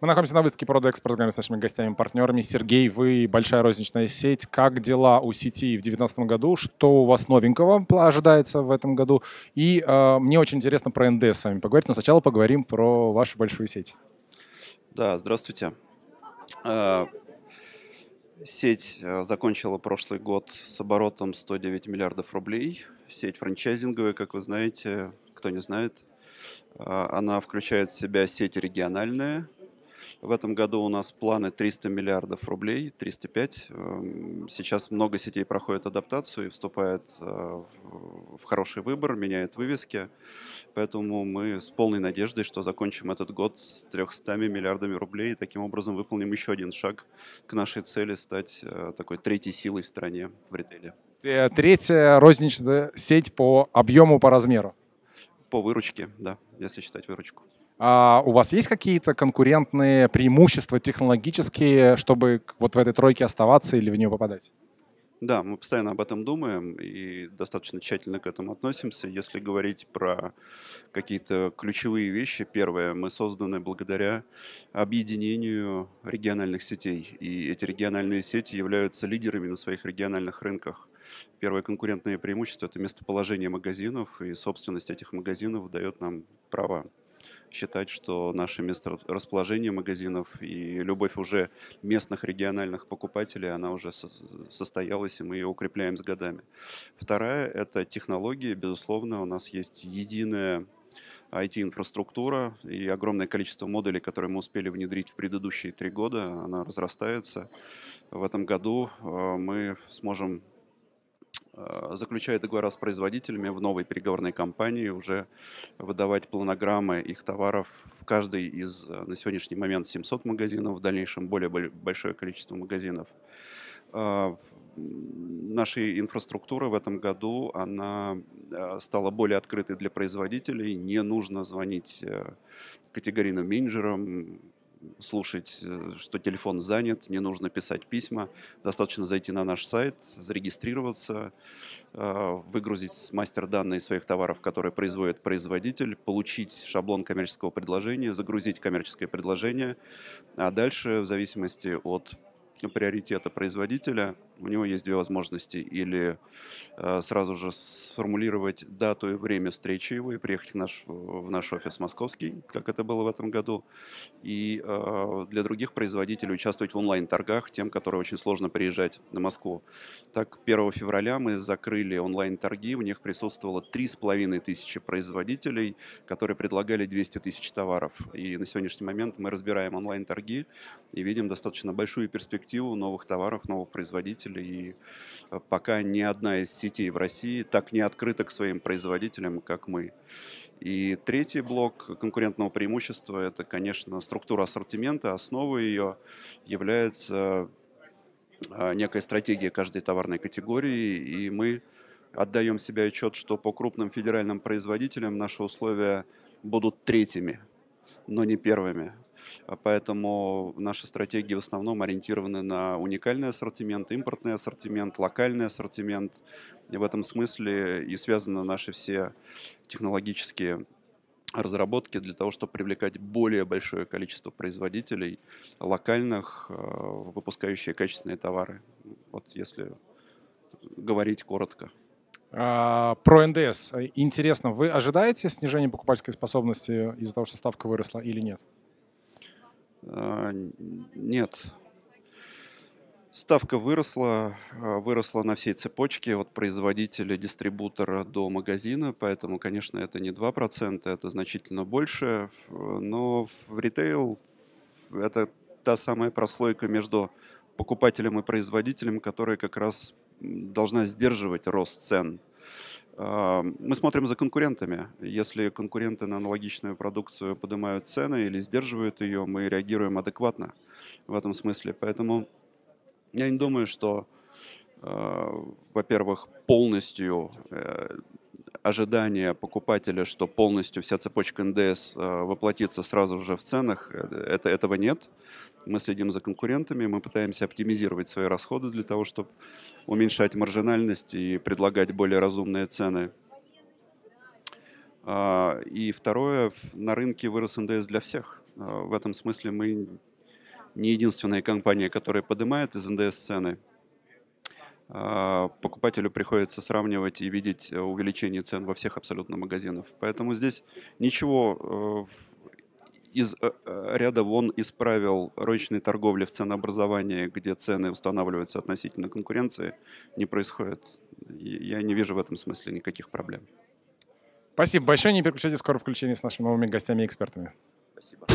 Мы находимся на выставке «Продэкспорт» с нашими гостями-партнерами. Сергей, вы большая розничная сеть. Как дела у сети в 2019 году? Что у вас новенького ожидается в этом году? И э, мне очень интересно про НД с вами поговорить, но сначала поговорим про вашу большую сеть. Да, здравствуйте. Э, сеть э, закончила прошлый год с оборотом 109 миллиардов рублей. Сеть франчайзинговая, как вы знаете, кто не знает, э, она включает в себя сети региональные, в этом году у нас планы 300 миллиардов рублей, 305. Эм, сейчас много сетей проходит адаптацию и вступает э, в хороший выбор, меняет вывески. Поэтому мы с полной надеждой, что закончим этот год с 300 миллиардами рублей и таким образом выполним еще один шаг к нашей цели стать э, такой третьей силой в стране в ритейле. Э, третья розничная сеть по объему, по размеру? По выручке, да, если считать выручку. А у вас есть какие-то конкурентные преимущества технологические, чтобы вот в этой тройке оставаться или в нее попадать? Да, мы постоянно об этом думаем и достаточно тщательно к этому относимся. Если говорить про какие-то ключевые вещи, первое, мы созданы благодаря объединению региональных сетей. И эти региональные сети являются лидерами на своих региональных рынках. Первое конкурентное преимущество – это местоположение магазинов, и собственность этих магазинов дает нам права считать, что наше место расположения магазинов и любовь уже местных региональных покупателей, она уже состоялась, и мы ее укрепляем с годами. Вторая – это технологии. Безусловно, у нас есть единая IT-инфраструктура и огромное количество модулей, которые мы успели внедрить в предыдущие три года, она разрастается. В этом году э, мы сможем Э, заключают договора с производителями в новой переговорной кампании, уже выдавать планограммы их товаров в каждый из э, на сегодняшний момент 700 магазинов, в дальнейшем более большое количество магазинов. Э, наша инфраструктура в этом году, она стала более открытой для производителей. Не нужно звонить категорийным менеджерам, слушать, э, что телефон занят, не нужно писать письма. Достаточно зайти на наш сайт, зарегистрироваться, э, выгрузить мастер данные своих товаров, которые производит производитель, получить шаблон коммерческого предложения, загрузить коммерческое предложение, а дальше, в зависимости от приоритета производителя, у него есть две возможности. Или э, сразу же сформулировать дату и время встречи его и приехать в наш, в наш офис московский, как это было в этом году. И э, для других производителей участвовать в онлайн-торгах, тем, которые очень сложно приезжать на Москву. Так, 1 февраля мы закрыли онлайн-торги, в них присутствовало 3,5 тысячи производителей, которые предлагали 200 тысяч товаров. И на сегодняшний момент мы разбираем онлайн-торги и видим достаточно большую перспективу новых товаров, новых производителей, производителей. И э, пока ни одна из сетей в России так не открыта к своим производителям, как мы. И третий блок конкурентного преимущества – это, конечно, структура ассортимента. Основой ее является э, некая стратегия каждой товарной категории, и мы отдаем себе отчет, что по крупным федеральным производителям наши условия будут третьими, но не первыми. А поэтому наши стратегии в основном ориентированы на уникальный ассортимент, импортный ассортимент, локальный ассортимент. И в этом смысле и связаны наши все технологические разработки для того, чтобы привлекать более большое количество производителей локальных, э, выпускающих качественные товары. Вот если говорить коротко. А, про НДС. Интересно, вы ожидаете снижения покупательской способности из-за того, что ставка выросла или нет? А, нет. Ставка выросла, а, выросла на всей цепочке от производителя, дистрибутора до магазина, поэтому, конечно, это не 2%, это значительно больше, но в ритейл это та самая прослойка между покупателем и производителем, которая как раз должна сдерживать рост цен а, мы смотрим за конкурентами. Если конкуренты на аналогичную продукцию поднимают цены или сдерживают ее, мы реагируем адекватно в этом смысле. Поэтому я не думаю, что, а, во-первых, полностью э, ожидание покупателя, что полностью вся цепочка НДС э, воплотится сразу же в ценах, э, это, этого нет. Мы следим за конкурентами, мы пытаемся оптимизировать свои расходы для того, чтобы уменьшать маржинальность и предлагать более разумные цены. А, и второе, на рынке вырос НДС для всех. А, в этом смысле мы не единственная компания, которая поднимает из НДС цены. А, покупателю приходится сравнивать и видеть э, увеличение цен во всех абсолютно магазинах. Поэтому здесь ничего э, из э, ряда вон из правил розничной торговли в ценообразовании, где цены устанавливаются относительно конкуренции, не происходит. Я не вижу в этом смысле никаких проблем. Спасибо большое. Не переключайте скоро включение с нашими новыми гостями и экспертами. Спасибо.